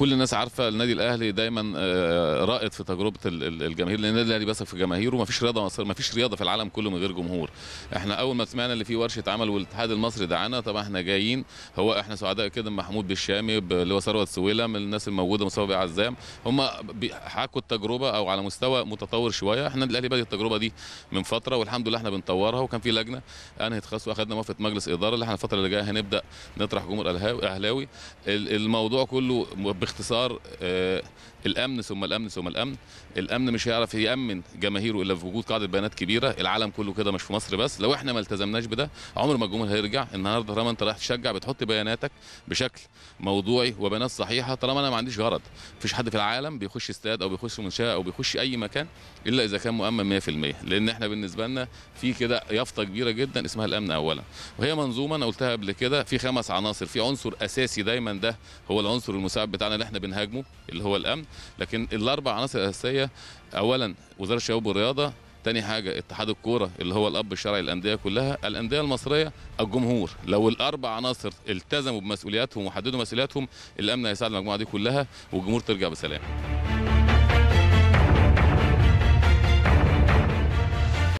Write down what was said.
كل الناس عارفه النادي الاهلي دايما آه، آه، رائد في تجربه الجماهير لان النادي الاهلي بيثق في جماهيره ما فيش رياضه مصر ما فيش رياضه في العالم كله من غير جمهور احنا اول ما سمعنا اللي في ورشه عمل والاتحاد المصري دعانا طبعا احنا جايين هو احنا سعداء كده محمود بالشامي اللي هو ثروت سويلة من الناس الموجوده مصطفى عزام هم حكوا التجربه او على مستوى متطور شويه احنا الاهلي بدا التجربه دي من فتره والحمد لله احنا بنطورها وكان في لجنه انهت خاص واخدنا موافقه مجلس اداره اللي احنا الفتره اللي جايه هنبدا نطرح جمهور اهلاوي الموضوع كله باختصار آه، الامن ثم الامن ثم الامن الامن مش هيعرف يامن جماهيره الا في وجود قاعده بيانات كبيره العالم كله كده مش في مصر بس لو احنا ما التزمناش بده عمر ما الجمهور هيرجع النهارده طالما انت رايح تشجع بتحط بياناتك بشكل موضوعي وبيانات صحيحه طالما انا ما عنديش غرض مفيش حد في العالم بيخش استاد او بيخش منشاه او بيخش اي مكان الا اذا كان مؤمن 100% لان احنا بالنسبه لنا في كده يافطه كبيره جدا اسمها الامن اولا وهي منظومه انا قلتها قبل كده في خمس عناصر في عنصر اساسي دايما ده هو العنصر المساعد بتاعنا اللي احنا بنهاجمه اللي هو الامن لكن الاربع عناصر الاساسيه اولا وزاره الشباب والرياضه تاني حاجة اتحاد الكورة اللي هو الأب الشرعي للأندية كلها الأندية المصرية الجمهور لو الأربع عناصر التزموا بمسؤولياتهم وحددوا مسؤولياتهم الأمن هيساعد المجموعة دي كلها والجمهور ترجع بسلام